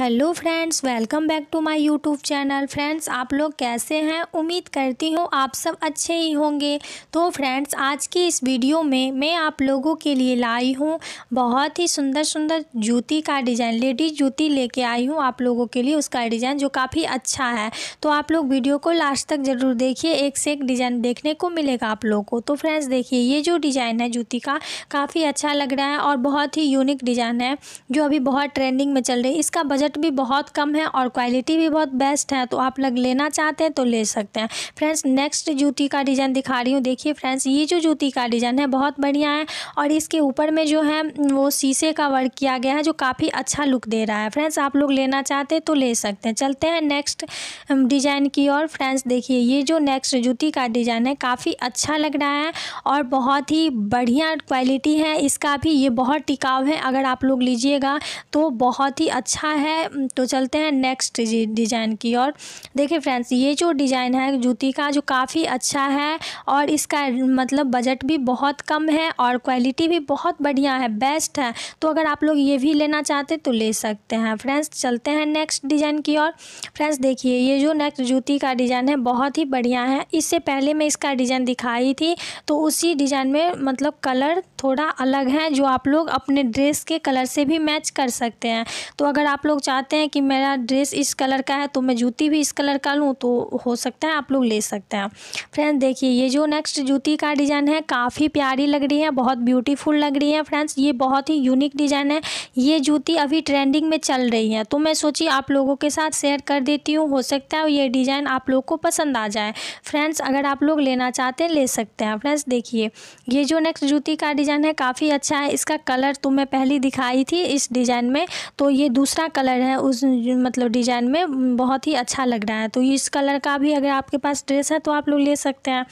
hello friends welcome back to my YouTube channel friends आप लोग कैसे हैं उम्मीद करती हूँ आप सब अच्छे ही होंगे तो फ्रेंड्स आज की इस वीडियो में मैं आप लोगों के लिए लाई हूँ बहुत ही सुंदर सुंदर जूती का डिज़ाइन लेडीज जूती लेके आई हूँ आप लोगों के लिए उसका डिज़ाइन जो काफ़ी अच्छा है तो आप लोग वीडियो को लास्ट तक ज़रूर देखिए एक से एक डिज़ाइन देखने को मिलेगा आप लोग को तो फ्रेंड्स देखिए ये जो डिज़ाइन है जूती का काफ़ी अच्छा लग रहा है और बहुत ही यूनिक डिज़ाइन है जो अभी बहुत ट्रेंडिंग में चल रही है इसका बजट बजट भी बहुत कम है और क्वालिटी भी बहुत बेस्ट है तो आप लोग लेना चाहते हैं तो ले सकते हैं फ्रेंड्स नेक्स्ट जूती का डिज़ाइन दिखा रही हूँ देखिए फ्रेंड्स ये जो जूती का डिज़ाइन है बहुत बढ़िया है और इसके ऊपर में जो है वो शीशे का वर्क किया गया है जो काफ़ी अच्छा लुक दे रहा है फ्रेंड्स आप लोग लेना चाहते हैं तो ले सकते हैं चलते हैं नेक्स्ट डिज़ाइन की और फ्रेंड्स देखिए ये जो नेक्स्ट जूती का डिज़ाइन है काफ़ी अच्छा लग रहा है और बहुत ही बढ़िया क्वालिटी है इसका भी ये बहुत टिकाऊ है अगर आप लोग लीजिएगा तो बहुत ही अच्छा है है तो चलते हैं नेक्स्ट डिज़ाइन की और देखिए फ्रेंड्स ये जो डिज़ाइन है जूती का जो काफ़ी अच्छा है और इसका मतलब बजट भी बहुत कम है और क्वालिटी भी बहुत बढ़िया है बेस्ट है तो अगर आप लोग ये भी लेना चाहते तो ले सकते हैं फ्रेंड्स चलते हैं नेक्स्ट डिज़ाइन की और फ्रेंड्स देखिए ये जो नेक्स्ट जूती का डिज़ाइन है बहुत ही बढ़िया है इससे पहले मैं इसका डिज़ाइन दिखाई थी तो उसी डिज़ाइन में मतलब कलर थोड़ा अलग है जो आप लोग अपने ड्रेस के कलर से भी मैच कर सकते हैं तो अगर आप लोग लोग चाहते हैं कि मेरा ड्रेस इस कलर का है तो मैं जूती भी इस कलर का लूँ तो हो सकता है आप लोग ले सकते हैं फ्रेंड्स देखिए ये जो नेक्स्ट जूती का डिज़ाइन है काफ़ी प्यारी लग रही है बहुत ब्यूटीफुल लग रही है फ्रेंड्स ये बहुत ही यूनिक डिज़ाइन है ये जूती अभी ट्रेंडिंग में चल रही है तो मैं सोची आप लोगों के साथ शेयर कर देती हूँ हो सकता है ये डिज़ाइन आप लोग को पसंद आ जाए फ्रेंड्स अगर आप लोग लेना चाहते हैं ले सकते हैं फ्रेंड्स देखिए ये जो नेक्स्ट जूती का डिज़ाइन है काफ़ी अच्छा है इसका कलर तो मैं पहली दिखाई थी इस डिज़ाइन में तो ये दूसरा कलर कलर है उस मतलब डिज़ाइन में बहुत ही अच्छा लग रहा है तो इस कलर का भी अगर आपके पास ड्रेस है तो आप लोग ले सकते हैं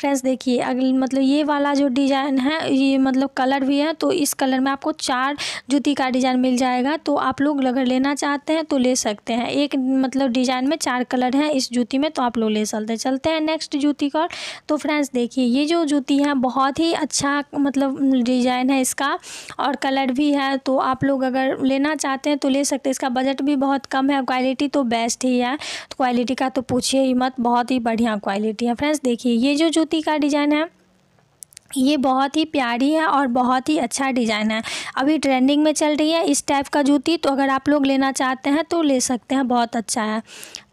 फ्रेंड्स देखिए अगर मतलब ये वाला जो डिज़ाइन है ये मतलब कलर भी है तो इस कलर में आपको चार जूती का डिज़ाइन मिल जाएगा तो आप लोग अगर लेना चाहते हैं तो ले सकते हैं एक मतलब डिज़ाइन में चार कलर है इस जूती में तो आप लोग ले सकते हैं चलते हैं नेक्स्ट जूती का तो फ्रेंड्स देखिए ये जो जूती है बहुत ही अच्छा मतलब डिज़ाइन है इसका और कलर भी है तो आप लोग अगर लेना चाहते हैं तो ले सकते हैं इसका बजट भी बहुत कम है क्वालिटी तो बेस्ट ही है तो क्वालिटी का तो पूछिए ही मत बहुत ही बढ़िया क्वालिटी है फ्रेंड्स देखिए ये जो जूती का डिज़ाइन है ये बहुत ही प्यारी है और बहुत ही अच्छा डिज़ाइन है अभी ट्रेंडिंग में चल रही है इस टाइप का जूती तो अगर आप लोग लेना चाहते हैं तो ले सकते हैं बहुत अच्छा है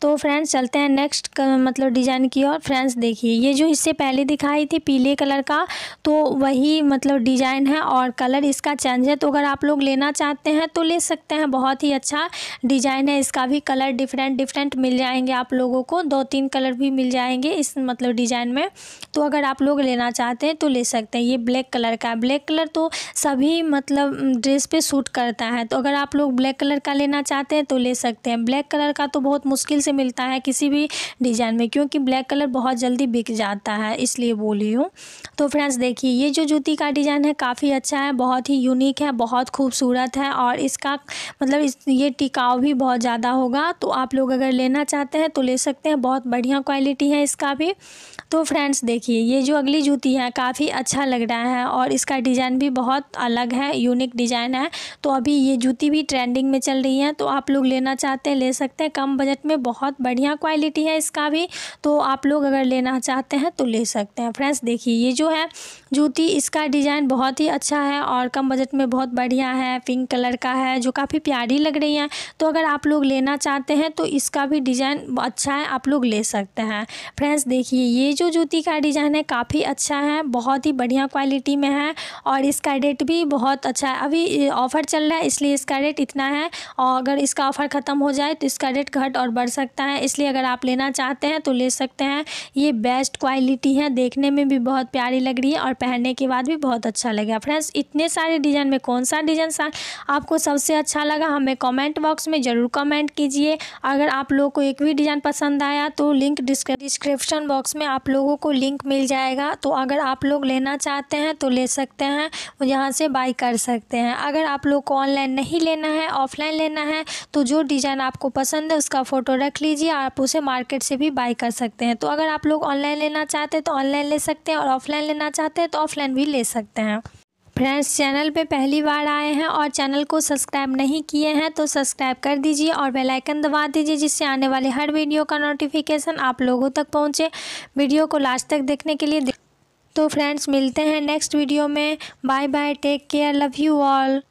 तो फ्रेंड्स चलते हैं नेक्स्ट मतलब डिज़ाइन की और फ्रेंड्स देखिए ये जो इससे पहले दिखाई थी पीले कलर का तो वही मतलब डिज़ाइन है और कलर इसका चेंज है तो अगर आप लोग लेना चाहते हैं तो ले सकते हैं बहुत ही अच्छा डिज़ाइन है इसका भी कलर डिफरेंट डिफरेंट मिल जाएंगे आप लोगों को दो तीन कलर भी मिल जाएंगे इस मतलब डिज़ाइन में तो अगर आप लोग लेना चाहते हैं तो ले सकते हैं ये ब्लैक कलर का ब्लैक कलर तो सभी मतलब ड्रेस पे सूट करता है तो अगर आप लोग ब्लैक कलर का लेना चाहते हैं तो ले सकते हैं ब्लैक कलर का तो बहुत मुश्किल से मिलता है किसी भी डिज़ाइन में क्योंकि ब्लैक कलर बहुत जल्दी बिक जाता है इसलिए बोली हूँ तो फ्रेंड्स देखिए ये जो जूती का डिज़ाइन है काफ़ी अच्छा है बहुत ही यूनिक है बहुत खूबसूरत है और इसका मतलब इस, ये टिकाव भी बहुत ज़्यादा होगा तो आप लोग अगर लेना चाहते हैं तो ले सकते हैं बहुत बढ़िया क्वालिटी है इसका भी तो फ्रेंड्स देखिए ये जो अगली जूती है काफ़ी अच्छा लग रहा है और इसका डिज़ाइन भी बहुत अलग है यूनिक डिज़ाइन है तो अभी ये जूती भी ट्रेंडिंग में चल रही है तो आप लोग लेना चाहते हैं ले सकते हैं कम बजट में बहुत बढ़िया क्वालिटी है इसका भी तो आप लोग अगर लेना चाहते हैं तो ले सकते हैं फ्रेंड्स देखिए ये जो है जूती इसका डिज़ाइन बहुत ही अच्छा है और कम बजट में बहुत बढ़िया है पिंक कलर का है जो काफ़ी प्यारी लग रही है तो अगर आप लोग लेना चाहते हैं तो इसका भी डिज़ाइन अच्छा है आप लोग ले सकते हैं फ्रेंड्स देखिए ये जो जूती का डिज़ाइन है काफ़ी अच्छा है बहुत ही ही बढ़िया क्वालिटी में है और इसका रेट भी बहुत अच्छा है अभी ऑफ़र चल रहा है इसलिए इसका रेट इतना है और अगर इसका ऑफ़र ख़त्म हो जाए तो इसका रेट घट और बढ़ सकता है इसलिए अगर आप लेना चाहते हैं तो ले सकते हैं ये बेस्ट क्वालिटी है देखने में भी बहुत प्यारी लग रही है और पहनने के बाद भी बहुत अच्छा लगेगा फ्रेंड्स इतने सारे डिज़ाइन में कौन सा डिज़ाइन आपको सबसे अच्छा लगा हमें कमेंट बॉक्स में ज़रूर कमेंट कीजिए अगर आप लोग को एक भी डिज़ाइन पसंद आया तो लिंक डिस्क्रिप्शन बॉक्स में आप लोगों को लिंक मिल जाएगा तो अगर आप लोग लेना लेना चाहते हैं तो ले सकते हैं यहाँ से बाई कर सकते हैं अगर आप लोग को ऑनलाइन नहीं लेना है ऑफलाइन लेना है तो जो डिज़ाइन आपको पसंद है उसका फ़ोटो रख लीजिए आप उसे मार्केट से भी बाई कर सकते हैं तो अगर आप लोग ऑनलाइन लेना चाहते हैं तो ऑनलाइन ले सकते हैं और ऑफलाइन लेना चाहते हैं तो ऑफलाइन भी ले सकते हैं फ्रेंड्स चैनल पे पहली बार आए हैं और चैनल को सब्सक्राइब नहीं किए हैं तो सब्सक्राइब कर दीजिए और बेल आइकन दबा दीजिए जिससे आने वाले हर वीडियो का नोटिफिकेशन आप लोगों तक पहुंचे वीडियो को लास्ट तक देखने के लिए तो फ्रेंड्स मिलते हैं नेक्स्ट वीडियो में bye bye take care love you all